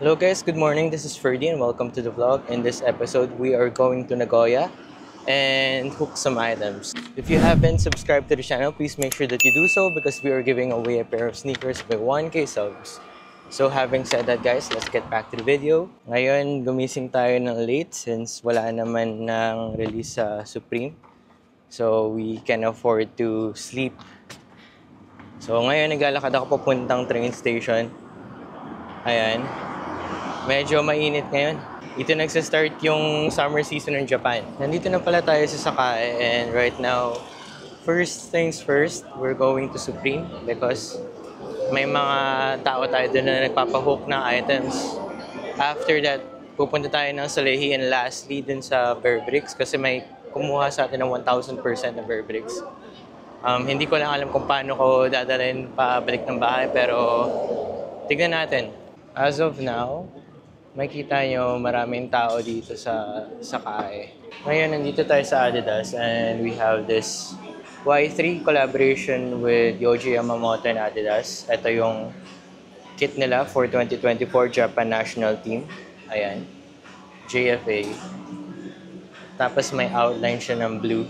Hello guys, good morning. This is Ferdy and welcome to the vlog. In this episode, we are going to Nagoya and hook some items. If you haven't subscribed to the channel, please make sure that you do so because we are giving away a pair of sneakers by 1k subs. So having said that guys, let's get back to the video. Ngayon, gumising tayo ng late since wala naman ng release sa Supreme. So we can afford to sleep. So ngayon, naglalakad ako papuntang train station. Ayan. Medyo mainit ngayon. Ito nagsa-start yung summer season ng Japan. Nandito na pala tayo sa Sakae and right now, first things first, we're going to Supreme because may mga tao tayo doon na nagpapahook ng items. After that, pupunta tayo ng Salehi and lastly dun sa Bear kasi may kumuha sa atin ng 1,000% na Bear Um, hindi ko lang alam kung paano ko dadalhin pabalik ng bahay pero tignan natin. As of now, makita nyo maraming tao dito sa sa kae. Ngayon, nandito tayo sa Adidas and we have this Y3 collaboration with Yoji Yamamoto and Adidas. Ito yung kit nila for 2024 Japan National Team. Ayan. JFA. Tapos may outline siya ng blue.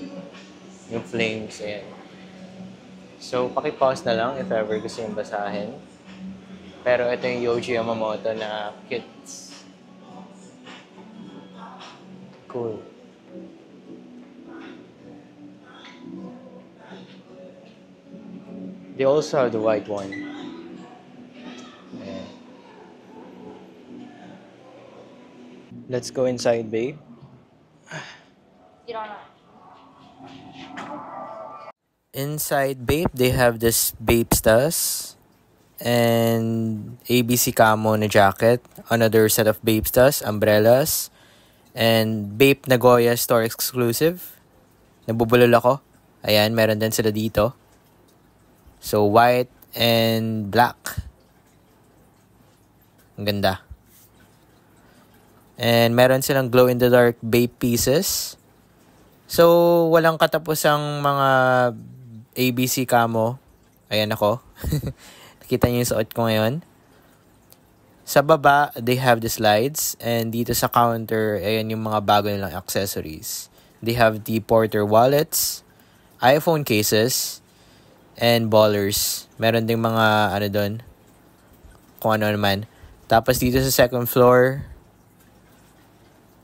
Yung flames. Ayan. So, pakipause na lang if ever gusto yung basahin. Pero ito yung Yoji Yamamoto na kits cool they also have the white one yeah. let's go inside babe inside babe they have this babe stars and ABC camo na jacket another set of babe stars umbrellas And Bape Nagoya store exclusive. Nabubulol ako. Ayan, meron din sila dito. So, white and black. Ang ganda. And meron silang glow-in-the-dark vape pieces. So, walang katapos ang mga ABC camo. Ayan ako. Nakita niyo yung suot ko ngayon. Sa baba, they have the slides. And dito sa counter, ayan yung mga bago nilang accessories. They have the Porter wallets, iPhone cases, and ballers. Meron ding mga ano doon, kung ano naman. Tapos dito sa second floor,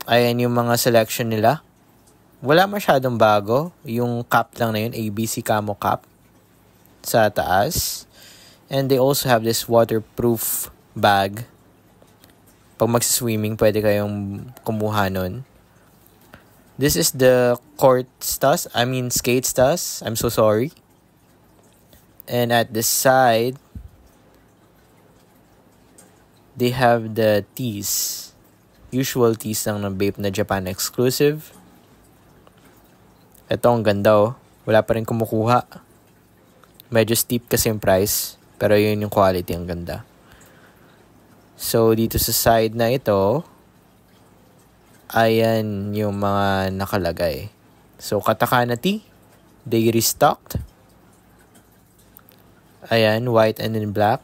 ayan yung mga selection nila. Wala masyadong bago. Yung cap lang na yun, ABC Camo Cap sa taas. And they also have this waterproof bag pag mag-swimming, pwede kayong kumuha nun. This is the court stas. I mean, skate stas. I'm so sorry. And at the side, they have the tees. Usual tees lang ng vape na Japan exclusive. Ito, ang ganda oh. Wala pa rin kumukuha. Medyo steep kasi yung price. Pero yun yung quality, ang ganda. So, dito sa side na ito, ayan yung mga nakalagay. So, katakana tea, they restocked. Ayan, white and then black.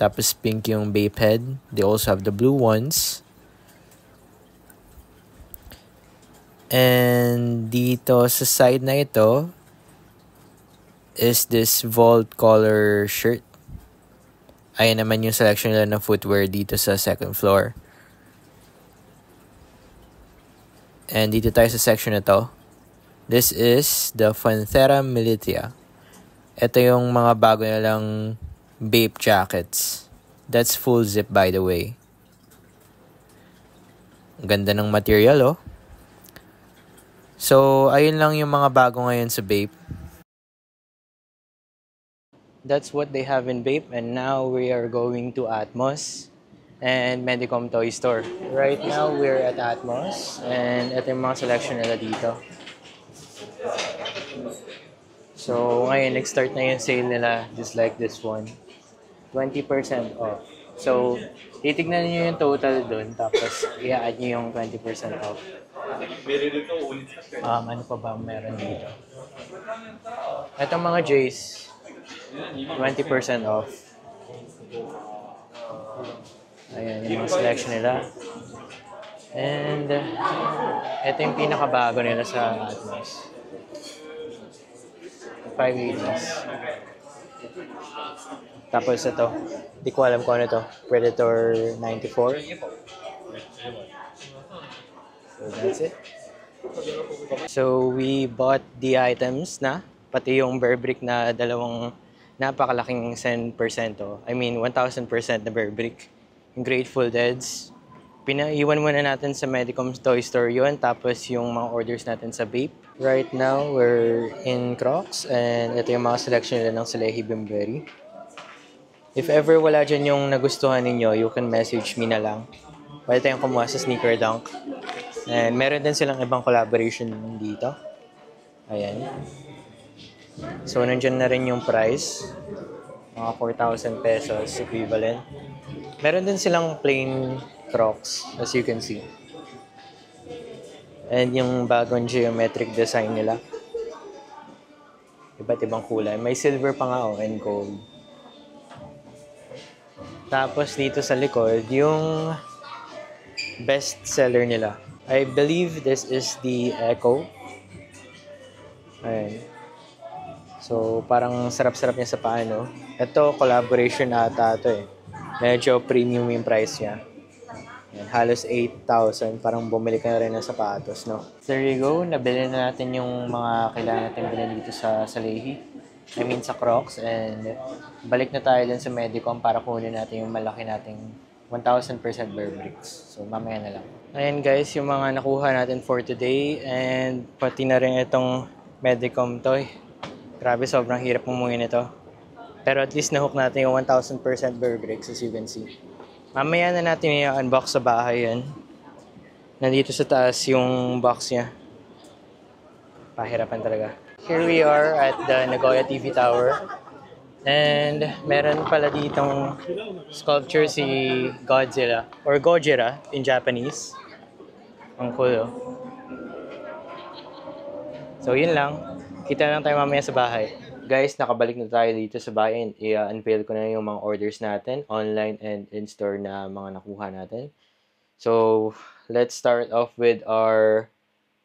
Tapos pink yung vape head. They also have the blue ones. And dito sa side na ito is this vault color shirt. Ayan naman yung selection nila ng footwear dito sa second floor. And dito tayo sa section na to. This is the Panthera militia. Ito yung mga bago nilang vape jackets. That's full zip by the way. Ganda ng material oh. So, ayun lang yung mga bago ngayon sa vape. That's what they have in vape and now we are going to Atmos and Medicom Toy Store. Right now, we're at Atmos and ito yung mga selection nila dito. So, ngayon, nag-start na yung sale nila just like this one. 20% off. So, titignan niyo yung total doon tapos i-add niyo yung 20% off. Um, ano pa ba meron dito? Itong mga J's, 20% off. Ayan, yung mga selection nila. And, uh, ito yung pinakabago nila sa Atmos. 580s. Tapos ito, hindi ko alam kung ano ito. Predator 94. So, that's it. So, we bought the items na, pati yung bear brick na dalawang napakalaking 10%, I mean 1,000% na bear brick. Yung Grateful Deads, Pina pinaiwan muna natin sa Medicom's Toy Store yun, tapos yung mga orders natin sa vape. Right now, we're in Crocs, and ito yung mga selection nila ng Salehi Bimberry. If ever wala dyan yung nagustuhan ninyo, you can message me na lang. Pwede tayong kumuha sa Sneaker Dunk. And meron din silang ibang collaboration dito. Ayan. So, nandiyan na rin yung price. Mga 4,000 pesos equivalent. Meron din silang plain Crocs, as you can see. And yung bagong geometric design nila. Iba't ibang kulay. May silver pa nga, oh, and gold. Tapos dito sa likod, yung best seller nila. I believe this is the Echo. Ayan. So, parang sarap-sarap niya sa paa, no? Ito, collaboration ata ito eh. Medyo premium yung price niya. Yan, halos 8,000. Parang bumili ka na rin ng sapatos, no? There you go. Nabili na natin yung mga kailangan natin bilhin dito sa, sa Leahy. I mean, sa Crocs. And balik na tayo dun sa Medicom para kunin natin yung malaki nating 1,000% Bear Bricks. So, mamaya na lang. Ayan guys, yung mga nakuha natin for today. And pati na rin itong Medicom toy. Grabe, sobrang hirap umuwi ito. Pero at least nahook natin yung 1,000% burger eggs as you can see. Mamaya na natin i-unbox sa bahay yan. Nandito sa taas yung box niya. Pahirapan talaga. Here we are at the Nagoya TV Tower. And meron pala ditong sculpture si Godzilla or Gojira in Japanese. Ang cool oh. So yun lang. Kita lang tayo mamaya sa bahay. Guys, nakabalik na tayo dito sa bahay and i-unveil ko na yung mga orders natin online and in-store na mga nakuha natin. So, let's start off with our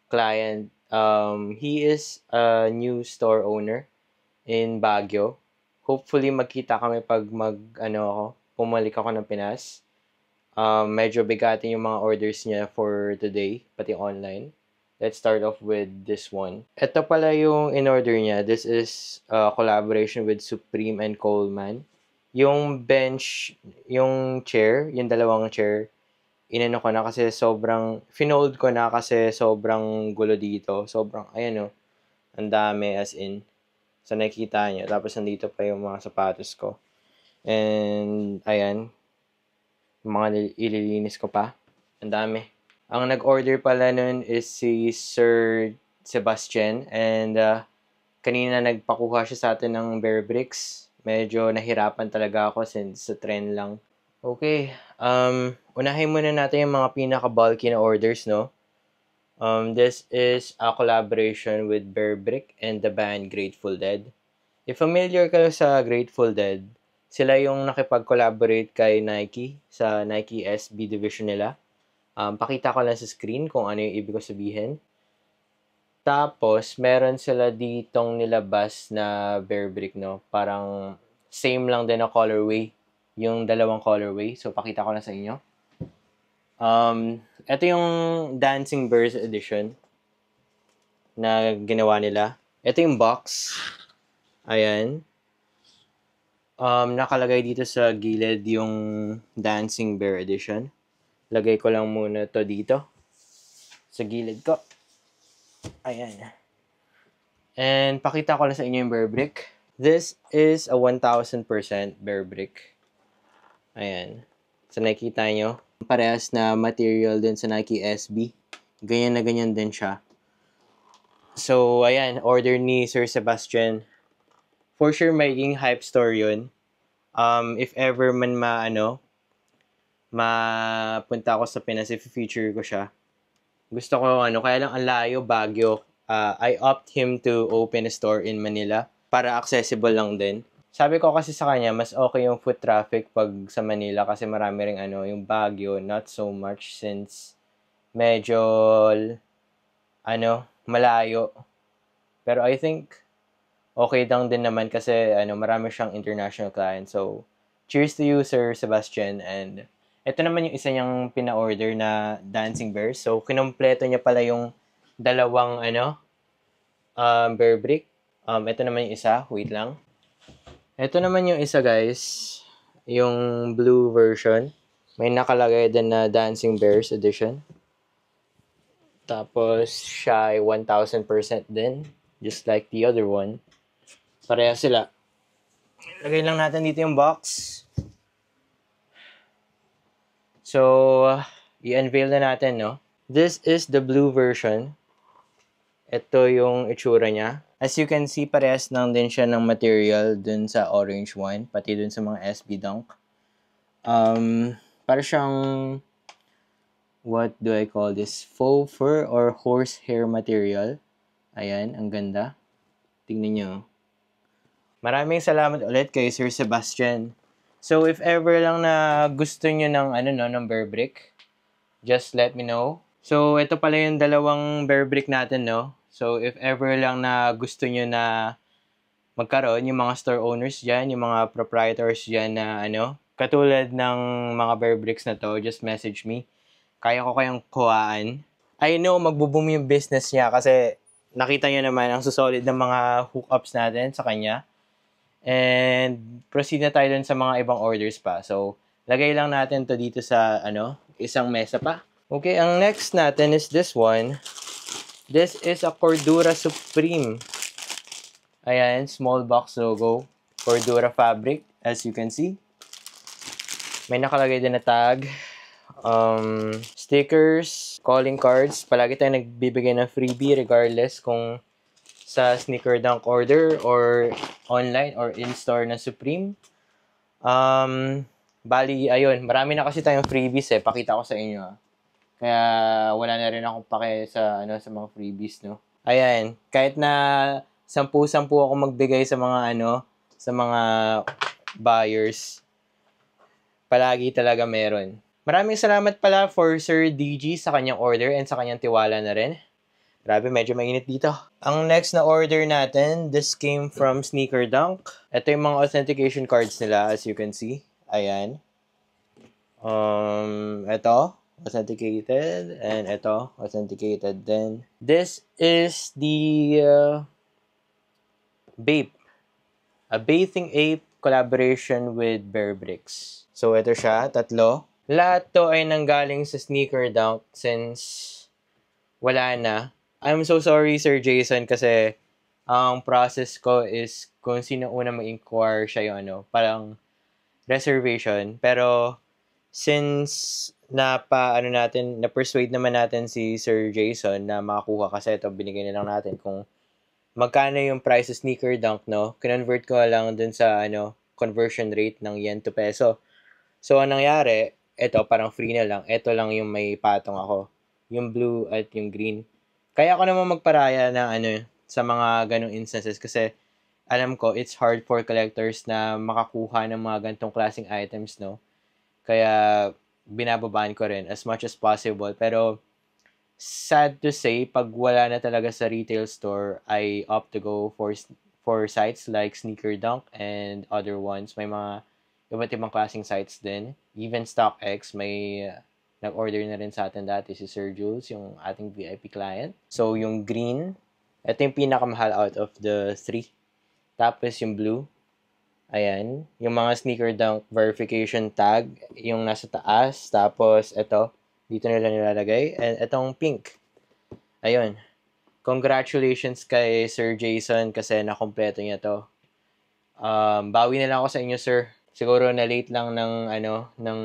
client. Um, he is a new store owner in Baguio. Hopefully, magkita kami pag mag, ano ako, pumalik ako ng Pinas. Um, medyo bigatin yung mga orders niya for today, pati online. Let's start off with this one. Ito pala yung in-order niya. This is uh, collaboration with Supreme and Coleman. Yung bench, yung chair, yung dalawang chair, inano ko na kasi sobrang, finold ko na kasi sobrang gulo dito. Sobrang, ayan o, oh, ang dami as in. So nakikita niyo. Tapos nandito pa yung mga sapatos ko. And, ayan, mga ililinis ko pa. Ang dami. Ang nag-order pala nun is si Sir Sebastian and uh, kanina nagpakuha siya sa atin ng bear bricks. Medyo nahirapan talaga ako since sa trend lang. Okay, um, unahin muna natin yung mga pinaka-bulky na orders, no? Um, this is a collaboration with Bear Brick and the band Grateful Dead. If familiar kayo sa Grateful Dead, sila yung nakipag-collaborate kay Nike sa Nike SB division nila. Um, pakita ko lang sa screen kung ano yung ibig ko sabihin. Tapos, meron sila ditong nilabas na bear brick, no? Parang same lang din na colorway, yung dalawang colorway. So, pakita ko lang sa inyo. Um, ito yung Dancing Bears Edition na ginawa nila. Ito yung box. Ayan. Um, nakalagay dito sa gilid yung Dancing Bear Edition. Lagay ko lang muna to dito. Sa gilid ko. Ayan. And pakita ko lang sa inyo yung bear brick. This is a 1,000% bear brick. Ayan. So nakikita nyo, parehas na material din sa Nike SB. Ganyan na ganyan din siya. So, ayan, order ni Sir Sebastian. For sure, magiging hype store yun. Um, if ever man ma, ano, mapunta ako sa Pinas if future ko siya. Gusto ko ano, kaya lang ang layo, Baguio. Uh, I opt him to open a store in Manila para accessible lang din. Sabi ko kasi sa kanya, mas okay yung foot traffic pag sa Manila kasi marami ring ano, yung Baguio, not so much since medyo ano, malayo. Pero I think okay lang din naman kasi ano, marami siyang international clients. So, cheers to you, Sir Sebastian, and ito naman yung isa niyang pina-order na Dancing Bear. So, kinompleto niya pala yung dalawang ano, um, bear brick. Um, ito naman yung isa. Wait lang. Ito naman yung isa, guys. Yung blue version. May nakalagay din na Dancing Bears edition. Tapos, shy 1,000% din. Just like the other one. Pareha sila. Lagay lang natin dito yung box. So, uh, i-unveil na natin, no? This is the blue version. Ito yung itsura niya. As you can see, parehas lang din siya ng material dun sa orange one, pati dun sa mga SB Dunk. Um, para siyang, what do I call this? Faux fur or horse hair material. Ayan, ang ganda. Tingnan nyo. Maraming salamat ulit kay Sir Sebastian So if ever lang na gusto niyo ng ano no, ng bear brick, just let me know. So ito pala yung dalawang bear brick natin no. So if ever lang na gusto niyo na magkaroon yung mga store owners diyan, yung mga proprietors diyan na ano, katulad ng mga bear bricks na to, just message me. Kaya ko kayong kuhaan. I know magbo-boom yung business niya kasi nakita niya naman ang solid ng mga hookups natin sa kanya. And proceed na tayo dun sa mga ibang orders pa. So, lagay lang natin to dito sa ano, isang mesa pa. Okay, ang next natin is this one. This is a Cordura Supreme. Ayan, small box logo. Cordura fabric, as you can see. May nakalagay din na tag. Um, stickers, calling cards. Palagi tayo nagbibigay ng freebie regardless kung sa sneaker dunk order or online or in-store na Supreme. Um, bali, ayun, marami na kasi tayong freebies eh. Pakita ko sa inyo. Ah. Kaya wala na rin akong pake sa, ano, sa mga freebies, no? Ayan, kahit na sampu-sampu ako magbigay sa mga ano, sa mga buyers, palagi talaga meron. Maraming salamat pala for Sir DG sa kanyang order and sa kanyang tiwala na rin. Grabe, medyo mainit dito. Ang next na order natin, this came from Sneaker Dunk. Ito yung mga authentication cards nila, as you can see. Ayan. Um, ito, authenticated. And ito, authenticated din. This is the uh, Bape. A bathing ape collaboration with Bear Bricks. So, ito siya, tatlo. Lahat to ay nanggaling sa Sneaker Dunk since wala na I'm so sorry, Sir Jason, kasi ang um, process ko is kung sino una mag-inquire siya yung ano, parang reservation. Pero since na pa ano natin, na persuade naman natin si Sir Jason na makakuha kasi ito binigay na lang natin kung magkano yung price sa sneaker dunk, no? convert ko lang dun sa ano, conversion rate ng yen to peso. So, anong nangyari, ito parang free na lang. Ito lang yung may patong ako. Yung blue at yung green. Kaya ako naman magparaya na ano, sa mga ganong instances kasi alam ko, it's hard for collectors na makakuha ng mga gantong klaseng items, no? Kaya, binababaan ko rin as much as possible. Pero, sad to say, pag wala na talaga sa retail store, I opt to go for for sites like Sneaker Dunk and other ones. May mga iba't ibang klaseng sites din. Even StockX, may Nag-order na rin sa atin dati si Sir Jules, yung ating VIP client. So, yung green, ito yung pinakamahal out of the three. Tapos yung blue, ayan. Yung mga sneaker dunk verification tag, yung nasa taas. Tapos ito, dito nila nilalagay. And itong pink, ayun. Congratulations kay Sir Jason kasi nakompleto niya to. Um, bawi na lang ako sa inyo, sir. Siguro na late lang ng ano ng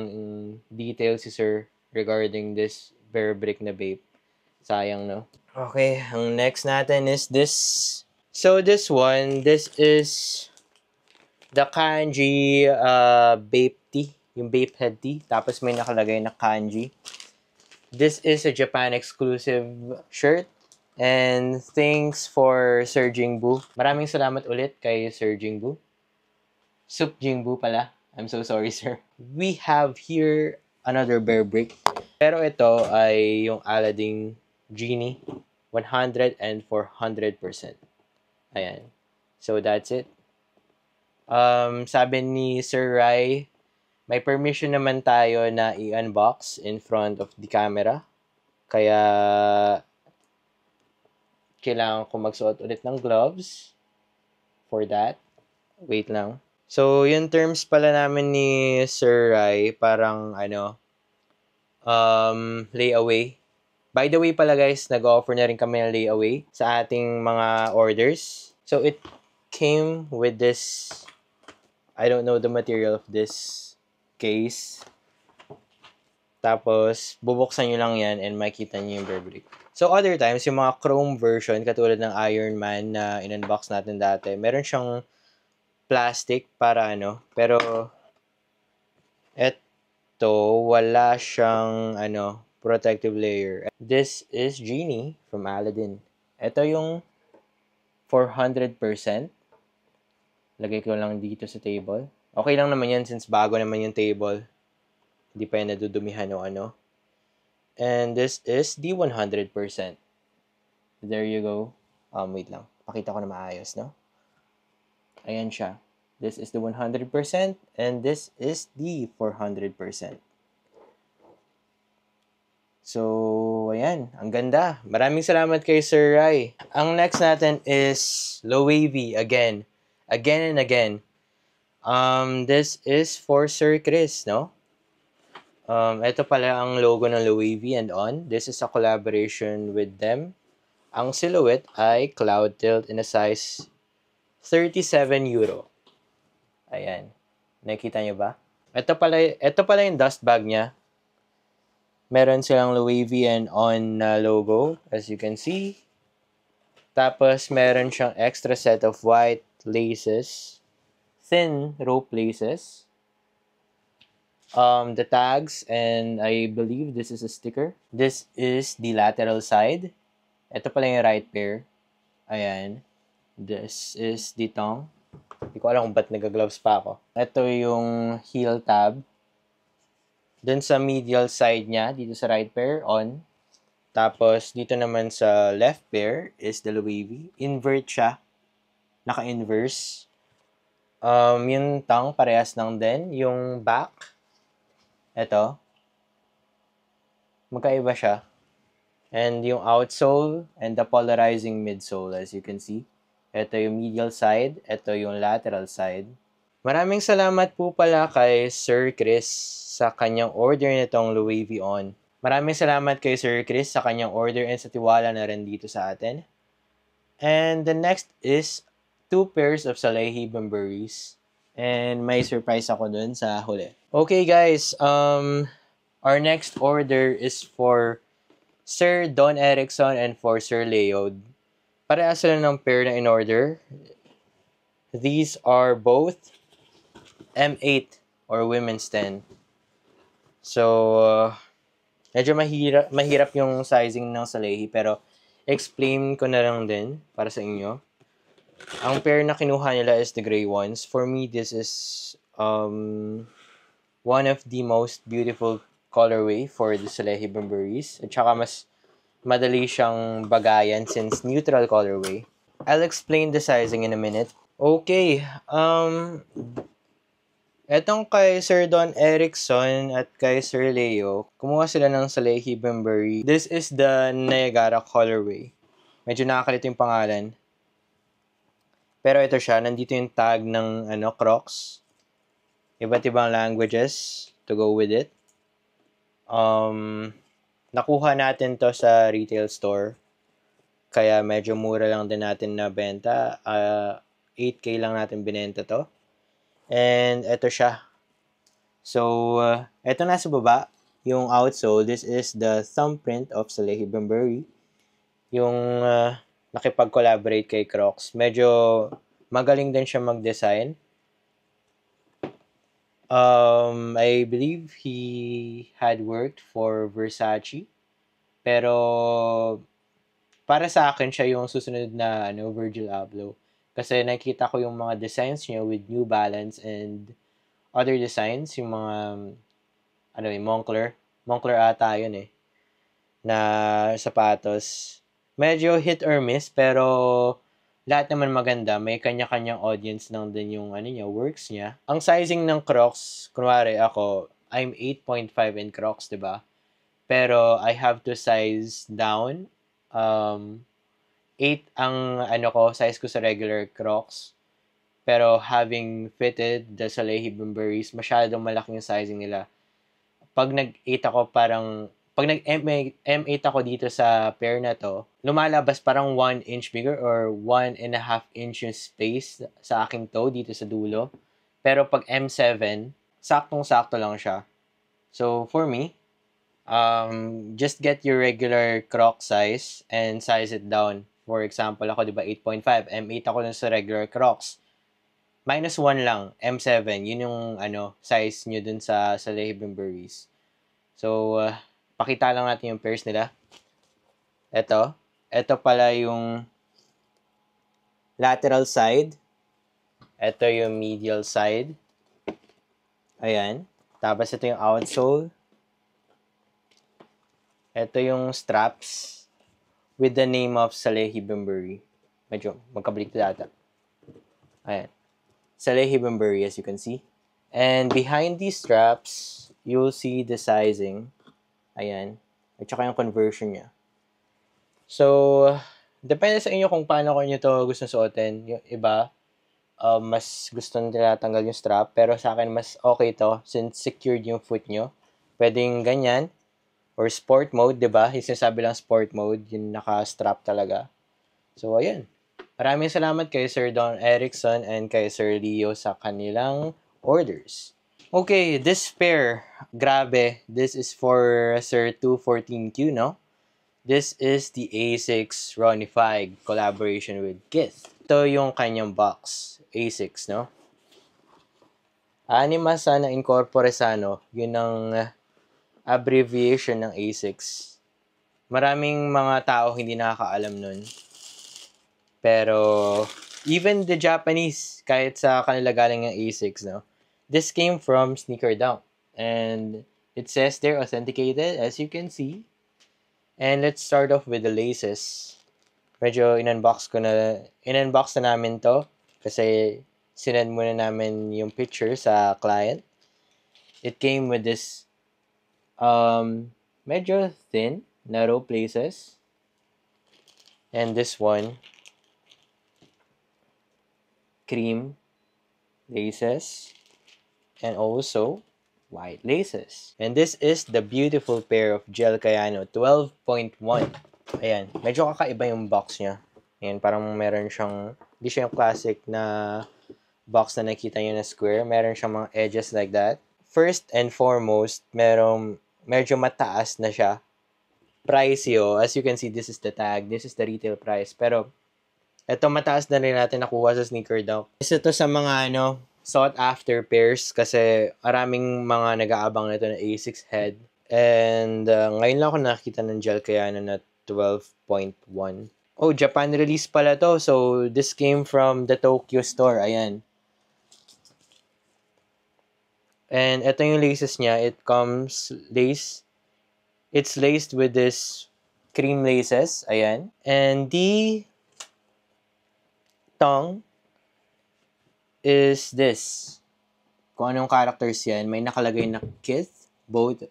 details si sir regarding this bear brick na vape. Sayang, no? Okay, ang next natin is this. So, this one, this is the kanji uh, vape tea. Yung vape head tea. Tapos may nakalagay na kanji. This is a Japan exclusive shirt. And thanks for Sir Jingbu. Maraming salamat ulit kay Sir Jingbu. Sup Jingbu pala. I'm so sorry, sir. We have here another bear brick. Pero ito ay yung Aladdin Genie, 100 and 400%. Ayan. So, that's it. Um, sabi ni Sir Rai, may permission naman tayo na i-unbox in front of the camera. Kaya, kailangan ko magsuot ulit ng gloves for that. Wait lang. So, yung terms pala namin ni Sir Rai, parang ano, um, layaway. By the way pala guys, nag-offer na rin kami ng layaway sa ating mga orders. So, it came with this, I don't know the material of this case. Tapos, bubuksan nyo lang yan and makita nyo yung Burberry. So, other times, yung mga chrome version, katulad ng Iron Man na in-unbox natin dati, meron siyang plastic para ano, pero eto wala siyang ano, protective layer. This is Genie from Aladdin. Ito yung 400%. Lagay ko lang dito sa table. Okay lang naman yan since bago naman yung table. Hindi pa yan nadudumihan o ano. And this is the 100%. There you go. Um, wait lang. Pakita ko na maayos, no? Ayan siya. This is the 100% and this is the 400%. So, ayan. Ang ganda. Maraming salamat kay Sir Rai. Ang next natin is low wavy again. Again and again. Um, this is for Sir Chris, no? Um, ito pala ang logo ng low wavy and on. This is a collaboration with them. Ang silhouette ay cloud tilt in a size 37 euro. Ayan. Nakita nyo ba? Ito pala, ito pala yung dust bag niya. Meron silang Louis V and On na uh, logo, as you can see. Tapos, meron siyang extra set of white laces. Thin rope laces. Um, the tags, and I believe this is a sticker. This is the lateral side. Ito pala yung right pair. Ayan. This is the tongue. Hindi ko alam kung ba't nag-gloves pa ako. Ito yung heel tab. Dun sa medial side niya, dito sa right pair, on. Tapos, dito naman sa left pair is the wavy. Invert siya. Naka-inverse. Um, yung tongue, parehas lang din. Yung back, ito. Magkaiba siya. And yung outsole and the polarizing midsole, as you can see. Ito yung medial side, ito yung lateral side. Maraming salamat po pala kay Sir Chris sa kanyang order nitong Louis Vuitton. Maraming salamat kay Sir Chris sa kanyang order and sa tiwala na rin dito sa atin. And the next is two pairs of Salehi Bamburis. And may surprise ako dun sa huli. Okay guys, um, our next order is for Sir Don Erickson and for Sir Leod parehas sila ng pair na in order. These are both M8 or women's 10. So, uh, medyo mahirap, mahirap yung sizing ng Salehi pero explain ko na lang din para sa inyo. Ang pair na kinuha nila is the gray ones. For me, this is um, one of the most beautiful colorway for the Salehi Bamburis. At saka mas Madali siyang bagayan since neutral colorway. I'll explain the sizing in a minute. Okay, um, etong kay Sir Don Erickson at kay Sir Leo, kumuha sila ng Salehi Bembury. This is the Niagara colorway. Medyo nakakalito yung pangalan. Pero ito siya, nandito yung tag ng ano, Crocs. Iba't ibang languages to go with it. Um, Nakuha natin to sa retail store. Kaya medyo mura lang din natin na benta. Uh, ah, 8K lang natin binenta to. And ito siya. So, uh, ah, ito nasa baba. Yung outsole, this is the thumbprint of Salehi Bembury. Yung uh, nakipag-collaborate kay Crocs. Medyo magaling din siya mag-design. Um, I believe he had worked for Versace. Pero para sa akin siya yung susunod na ano, Virgil Abloh. Kasi nakita ko yung mga designs niya with New Balance and other designs, yung mga ano yung eh, Moncler. Moncler ata yun eh. Na sapatos. Medyo hit or miss, pero lahat naman maganda. May kanya-kanyang audience ng din yung ano niya, works niya. Ang sizing ng Crocs, kunwari ako, I'm 8.5 in Crocs, di ba? Pero I have to size down. Um, 8 ang ano ko, size ko sa regular Crocs. Pero having fitted the Salehi Bumberies, masyadong malaki yung sizing nila. Pag nag-8 ako, parang pag nag-M8 ako dito sa pair na to, lumalabas parang 1 inch bigger or 1 and a half inch yung space sa aking toe dito sa dulo. Pero pag M7, saktong-sakto lang siya. So, for me, um, just get your regular croc size and size it down. For example, ako, di ba, 8.5. M8 ako dun sa regular crocs. Minus 1 lang, M7. Yun yung, ano, size nyo dun sa, sa Lehibenberries. So, uh, Pakita lang natin yung pairs nila. Ito. Ito pala yung lateral side. Ito yung medial side. Ayan. Tapos ito yung outsole. Ito yung straps with the name of Salehi Bembury. Medyo magkabalik data. Ayan. Salehi Bembury as you can see. And behind these straps, you'll see the sizing. Ayan. At saka yung conversion niya. So, depende sa inyo kung paano kayo nyo to gusto suotin. Yung iba, uh, mas gusto nila tanggal yung strap. Pero sa akin, mas okay to since secured yung foot nyo. Pwedeng ganyan. Or sport mode, di ba? Yung sinasabi lang sport mode, yung naka-strap talaga. So, ayan. Maraming salamat kay Sir Don Erickson and kay Sir Leo sa kanilang orders. Okay, this pair, grabe, this is for Sir 214Q, no? This is the A6 Ronify collaboration with Kith. Ito yung kanyang box, A6, no? Anima sana incorpore sano, yun ang abbreviation ng A6. Maraming mga tao hindi nakakaalam nun. Pero, even the Japanese, kahit sa kanila galing ang A6, no? This came from Sneaker Down, and it says they're authenticated as you can see. And let's start off with the laces. Medyo in-unbox ko na, in-unbox na namin to kasi sinend muna namin yung picture sa client. It came with this um, medyo thin, narrow places. And this one, cream laces. and also white laces. And this is the beautiful pair of Gel Cayano 12.1. Ayan, medyo kakaiba yung box niya. Ayan, parang meron siyang, hindi siya yung classic na box na nakita niyo na square. Meron siyang mga edges like that. First and foremost, merong medyo mataas na siya. Price yo. As you can see, this is the tag. This is the retail price. Pero, ito mataas na rin natin nakuha sa sneaker dump. Isa to sa mga ano, sought after pairs kasi maraming mga nag-aabang nito na A6 head. And uh, ngayon lang ako nakita ng gel kaya na na 12.1. Oh, Japan release pala to. So, this came from the Tokyo store. Ayan. And ito yung laces niya. It comes lace. It's laced with this cream laces. Ayan. And the tongue is this. Kung anong characters yan, may nakalagay na Kith, both.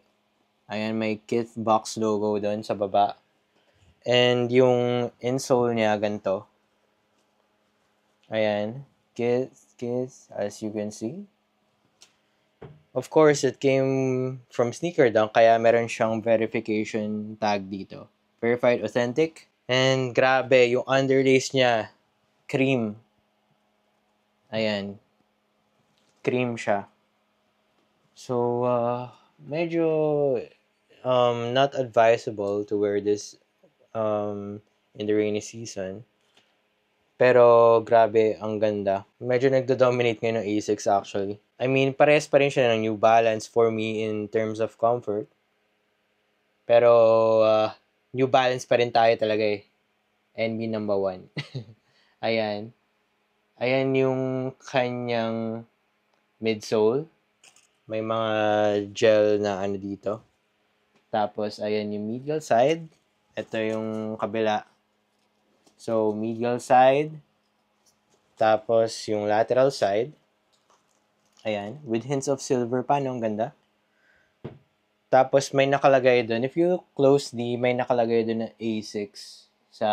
Ayan, may Kith box logo doon sa baba. And yung insole niya, ganito. Ayan, Kith, Kith, as you can see. Of course, it came from SneakerDown, kaya meron siyang verification tag dito. Verified Authentic. And grabe, yung underlays niya, cream. Ayan. Cream siya. So, uh, medyo um, not advisable to wear this um, in the rainy season. Pero grabe, ang ganda. Medyo nagdo-dominate ngayon ng ASICS actually. I mean, parehas pa rin siya ng New Balance for me in terms of comfort. Pero uh, New Balance pa rin tayo talaga eh. NB number one. Ayan. Ayan yung kanyang midsole. May mga gel na ano dito. Tapos, ayan yung medial side. Ito yung kabila. So, medial side. Tapos, yung lateral side. Ayan. With hints of silver pa. Ang ganda. Tapos, may nakalagay doon. If you close the, may nakalagay doon na A6 sa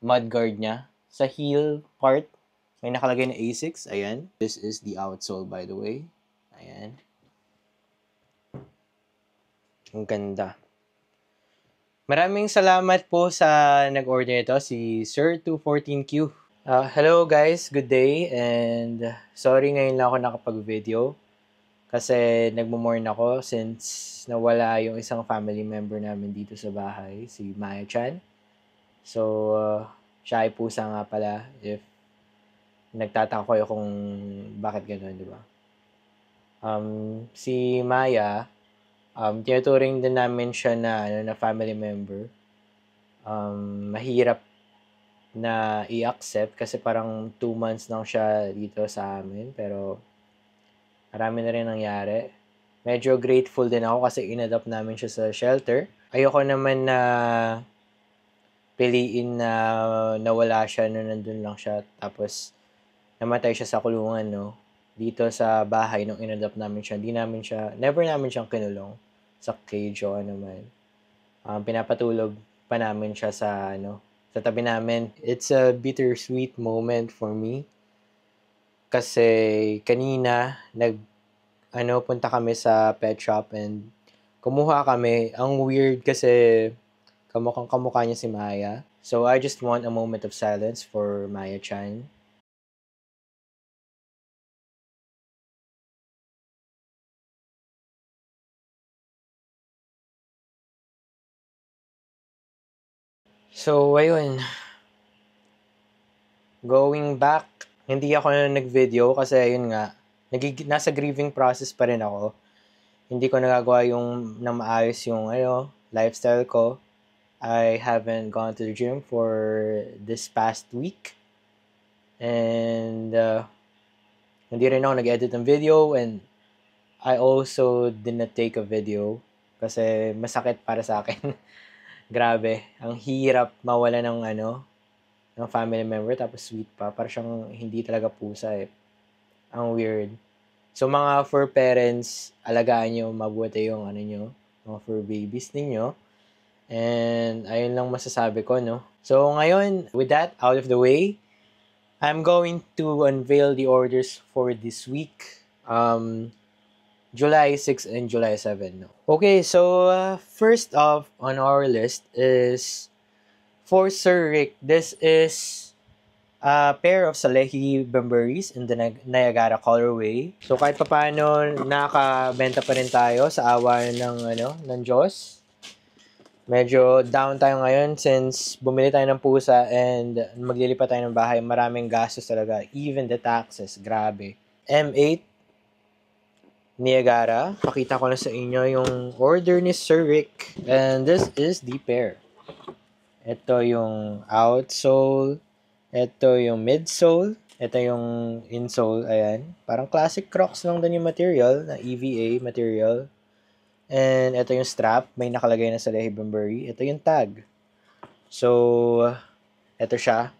mudguard niya. Sa heel part, may nakalagay na A6. Ayan. This is the outsole, by the way. Ayan. Ang ganda. Maraming salamat po sa nag-order ito, si Sir214Q. Uh, hello guys, good day, and sorry ngayon lang ako nakapag-video kasi nagmumorn ako since nawala yung isang family member namin dito sa bahay, si Maya Chan. So, uh, siya ay pusa nga pala if nagtataka kayo kung bakit ganoon, di ba? Um, si Maya, um, tinuturing din namin siya na, ano, na family member. Um, mahirap na i-accept kasi parang two months lang siya dito sa amin. Pero marami na rin nangyari. Medyo grateful din ako kasi inadapt namin siya sa shelter. Ayoko naman na piliin na nawala siya no nandun lang siya tapos namatay siya sa kulungan no dito sa bahay nung inadopt namin siya hindi namin siya never namin siyang kinulong sa cage o ano man um, pinapatulog pa namin siya sa ano sa tabi namin it's a bittersweet moment for me kasi kanina nag ano punta kami sa pet shop and kumuha kami ang weird kasi Kamukhang kamukha niya si Maya. So I just want a moment of silence for Maya Chan. So, ayun. Going back, hindi ako na nag-video kasi ayun nga, nagig- nasa grieving process pa rin ako. Hindi ko nagagawa yung na maayos yung ayo, lifestyle ko. I haven't gone to the gym for this past week. And uh, hindi rin ako nag-edit ng video and I also did not take a video kasi masakit para sa akin. Grabe, ang hirap mawala ng ano, ng family member tapos sweet pa. Para siyang hindi talaga pusa eh. Ang weird. So mga fur parents, alagaan niyo mabuti yung ano niyo, mga fur babies ninyo And ayun lang masasabi ko, no? So ngayon, with that out of the way, I'm going to unveil the orders for this week. Um, July 6 and July 7. No? Okay, so uh, first off on our list is for Sir Rick. This is a uh, pair of Salehi Bemberies in the Niagara colorway. So kahit papaano nakabenta pa rin tayo sa awa ng ano ng Diyos medyo down tayo ngayon since bumili tayo ng pusa and maglilipat tayo ng bahay. Maraming gastos talaga. Even the taxes. Grabe. M8 Niagara. Pakita ko na sa inyo yung order ni Sir Rick. And this is the pair. Ito yung outsole. Ito yung midsole. Ito yung insole. Ayan. Parang classic Crocs lang din yung material na EVA material. And ito yung strap. May nakalagay na sa Lehibenberry. Ito yung tag. So, ito siya.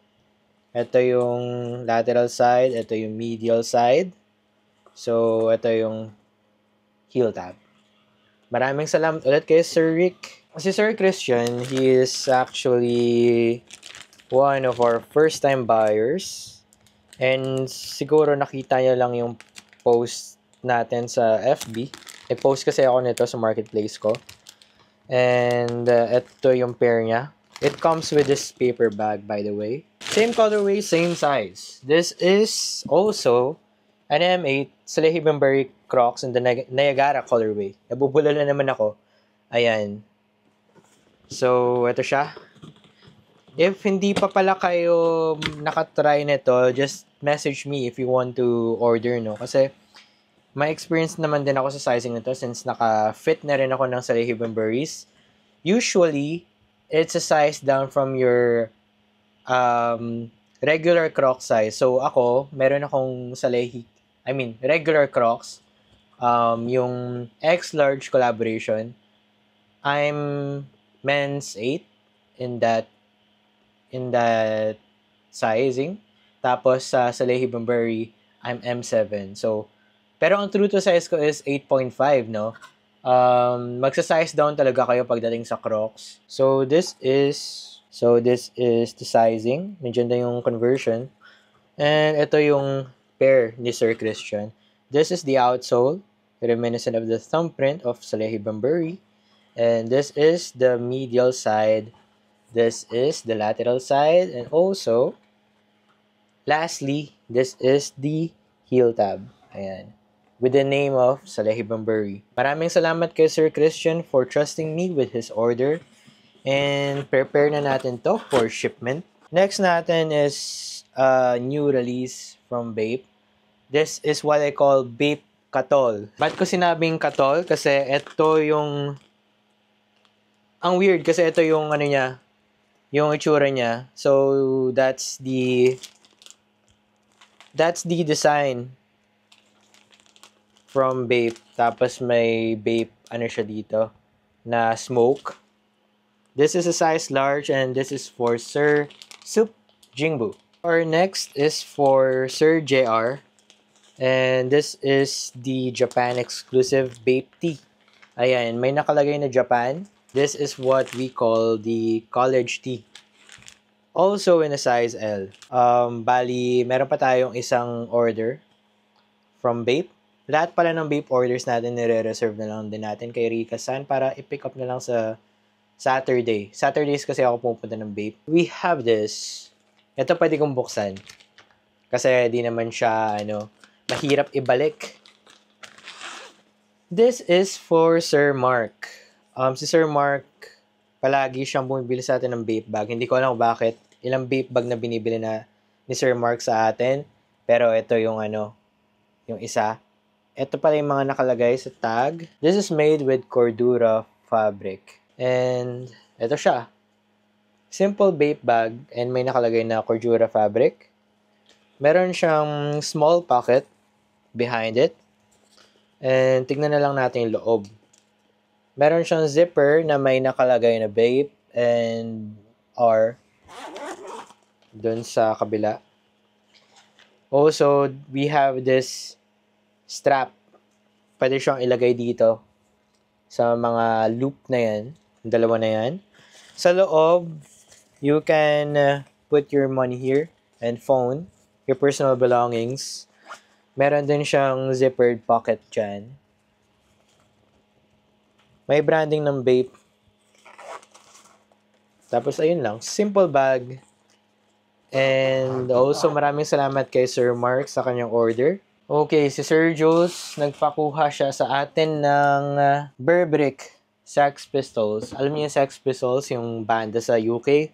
Ito yung lateral side. Ito yung medial side. So, ito yung heel tab. Maraming salamat ulit kay Sir Rick. Si Sir Christian, he is actually one of our first-time buyers. And siguro nakita niyo lang yung post natin sa FB nag-post kasi ako nito sa marketplace ko. And uh, ito yung pair niya. It comes with this paper bag, by the way. Same colorway, same size. This is also an M8 Salehi Bambari Crocs in the Niagara colorway. Nabubulol na naman ako. Ayan. So, ito siya. If hindi pa pala kayo nakatry nito, just message me if you want to order, no? Kasi, may experience naman din ako sa sizing nito since naka-fit na rin ako ng Salihibang Berries. Usually, it's a size down from your um, regular Crocs size. So ako, meron akong Salehi, I mean, regular crocs, um, yung X-large collaboration. I'm men's 8 in that in that sizing. Tapos sa uh, Salehi Bambari, I'm M7. So, pero ang true to size ko is 8.5, no? Um, magsa-size down talaga kayo pagdating sa Crocs. So, this is... So, this is the sizing. Medyo na yung conversion. And ito yung pair ni Sir Christian. This is the outsole, reminiscent of the thumbprint of Salehi Bamburi. And this is the medial side. This is the lateral side. And also, lastly, this is the heel tab. Ayan with the name of Salehibang Buri. Maraming salamat kay Sir Christian for trusting me with his order and prepare na natin to for shipment. Next natin is a new release from Bape. This is what I call Bape Katol. Ba't ko sinabing Katol? Kasi ito yung... Ang weird kasi ito yung ano niya, yung itsura niya. So, that's the... That's the design from vape. Tapos may vape, ano siya dito, na smoke. This is a size large and this is for Sir soup Jingbu. Our next is for Sir JR. And this is the Japan exclusive vape tea. Ayan, may nakalagay na Japan. This is what we call the college tea. Also in a size L. Um, bali, meron pa tayong isang order from vape lahat pala ng vape orders natin nire-reserve na lang din natin kay Rika San para i-pick up na lang sa Saturday. Saturdays kasi ako pupunta ng vape. We have this. Ito pwede kong buksan. Kasi di naman siya, ano, mahirap ibalik. This is for Sir Mark. Um, si Sir Mark, palagi siyang bumibili sa atin ng vape bag. Hindi ko alam bakit. Ilang vape bag na binibili na ni Sir Mark sa atin. Pero ito yung ano, yung isa. Ito pa yung mga nakalagay sa tag. This is made with Cordura fabric. And ito siya. Simple vape bag and may nakalagay na Cordura fabric. Meron siyang small pocket behind it. And tignan na lang natin yung loob. Meron siyang zipper na may nakalagay na vape and R dun sa kabila. Also, we have this strap, pwede siyang ilagay dito sa mga loop na yan. Dalawa na yan. Sa loob, you can uh, put your money here and phone, your personal belongings. Meron din siyang zippered pocket dyan. May branding ng vape. Tapos ayun lang, simple bag. And also maraming salamat kay Sir Mark sa kanyang order. Okay, si Sir Jules, nagpakuha siya sa atin ng uh, ah, Burbrick Sex Pistols. Alam niyo yung Sex Pistols, yung banda sa UK?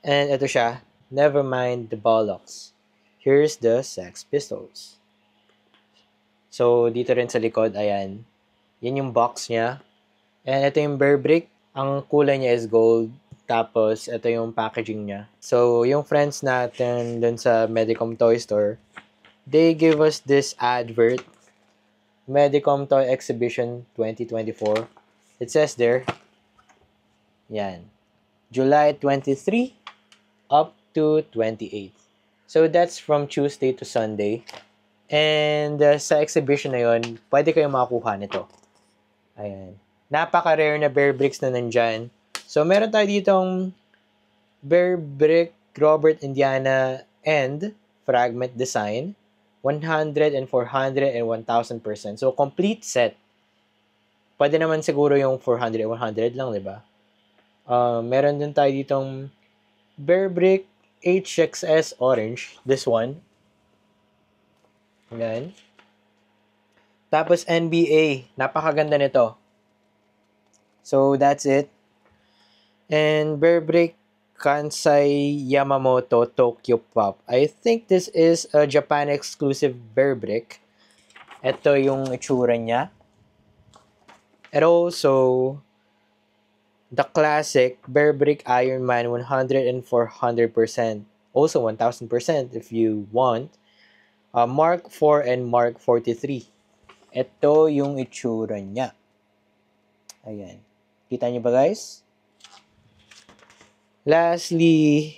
And ito siya, Never Mind the Bollocks. Here's the Sex Pistols. So, dito rin sa likod, ayan. Yan yung box niya. And ito yung Burbrick. Ang kulay niya is gold. Tapos, ito yung packaging niya. So, yung friends natin dun sa Medicom Toy Store, they gave us this advert, Medicom Toy Exhibition 2024. It says there, yan, July 23 up to 28. So, that's from Tuesday to Sunday. And uh, sa exhibition na yun, pwede kayong makakuha nito. Ayan. Napaka-rare na bear bricks na nandyan. So, meron tayo ditong bear brick Robert Indiana and fragment design. 100 and 400 and 1,000%. So, complete set. Pwede naman siguro yung 400 and 100 lang, di ba? Uh, meron din tayo ditong Bear Brick HXS Orange. This one. Ngayon. Tapos NBA. Napakaganda nito. So, that's it. And Bear Brick Kansai Yamamoto Tokyo Pop. I think this is a Japan exclusive bear brick. Ito yung itsura niya. And also, the classic bear brick Iron Man 100 and 400%. Also 1000% if you want. Uh, Mark 4 and Mark 43. Ito yung itsura niya. Ayan. Kita niyo ba guys? Lastly,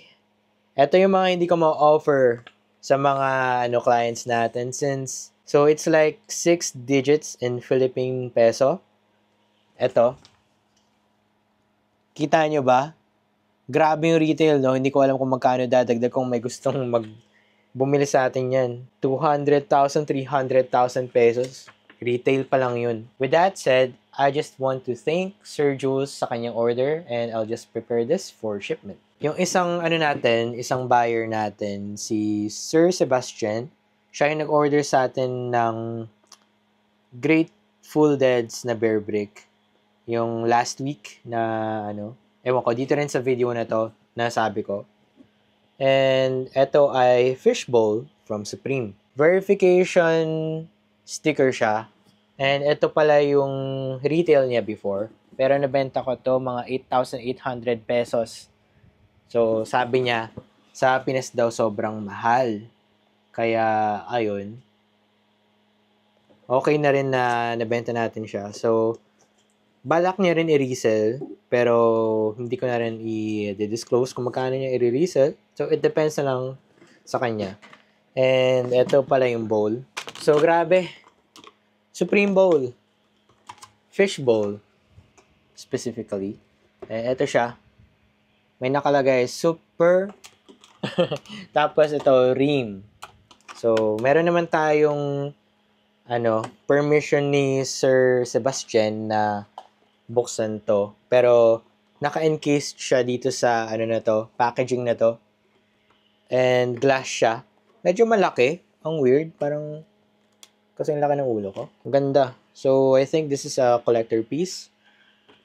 ito yung mga hindi ko ma-offer sa mga ano clients natin since so it's like 6 digits in Philippine peso. Ito. Kita nyo ba? Grabe yung retail, no? Hindi ko alam kung magkano dadagdag kung may gustong mag bumili sa atin yan. 200,000, 300,000 pesos. Retail pa lang yun. With that said, I just want to thank Sir Jules sa kanyang order and I'll just prepare this for shipment. Yung isang ano natin, isang buyer natin, si Sir Sebastian, siya yung nag-order sa atin ng Great Full Deads na bear brick. Yung last week na ano, ewan ko, dito rin sa video na to, na sabi ko. And eto ay fishbowl from Supreme. Verification sticker siya And ito pala yung retail niya before. Pero nabenta ko to mga 8,800 pesos. So, sabi niya, sa Pinas daw sobrang mahal. Kaya, ayun. Okay na rin na nabenta natin siya. So, balak niya rin i-resell. Pero, hindi ko na rin i-disclose kung magkano niya i-resell. So, it depends na lang sa kanya. And, ito pala yung bowl. So, grabe Supreme Bowl. Fish Bowl. Specifically. Eh, ito siya. May nakalagay, super. Tapos ito, rim. So, meron naman tayong ano, permission ni Sir Sebastian na buksan to. Pero, naka-encased siya dito sa, ano na to, packaging na to. And glass siya. Medyo malaki. Ang weird. Parang, kasi ang laki ng ulo ko. Ganda. So, I think this is a collector piece.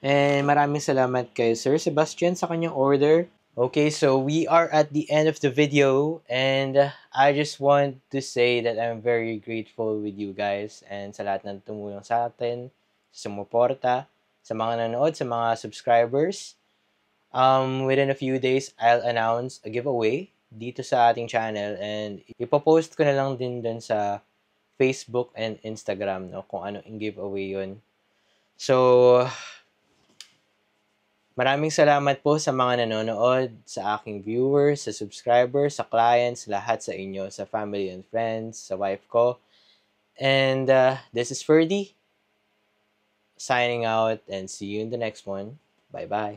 And maraming salamat kay Sir Sebastian sa kanyang order. Okay, so we are at the end of the video and I just want to say that I'm very grateful with you guys and sa lahat ng tumulong sa atin, sa sumuporta, sa mga nanood, sa mga subscribers. Um, within a few days, I'll announce a giveaway dito sa ating channel and ipopost ko na lang din dun sa Facebook and Instagram, no? Kung ano yung giveaway yun. So, maraming salamat po sa mga nanonood, sa aking viewers, sa subscribers, sa clients, lahat sa inyo, sa family and friends, sa wife ko. And uh, this is Ferdy signing out and see you in the next one. Bye-bye.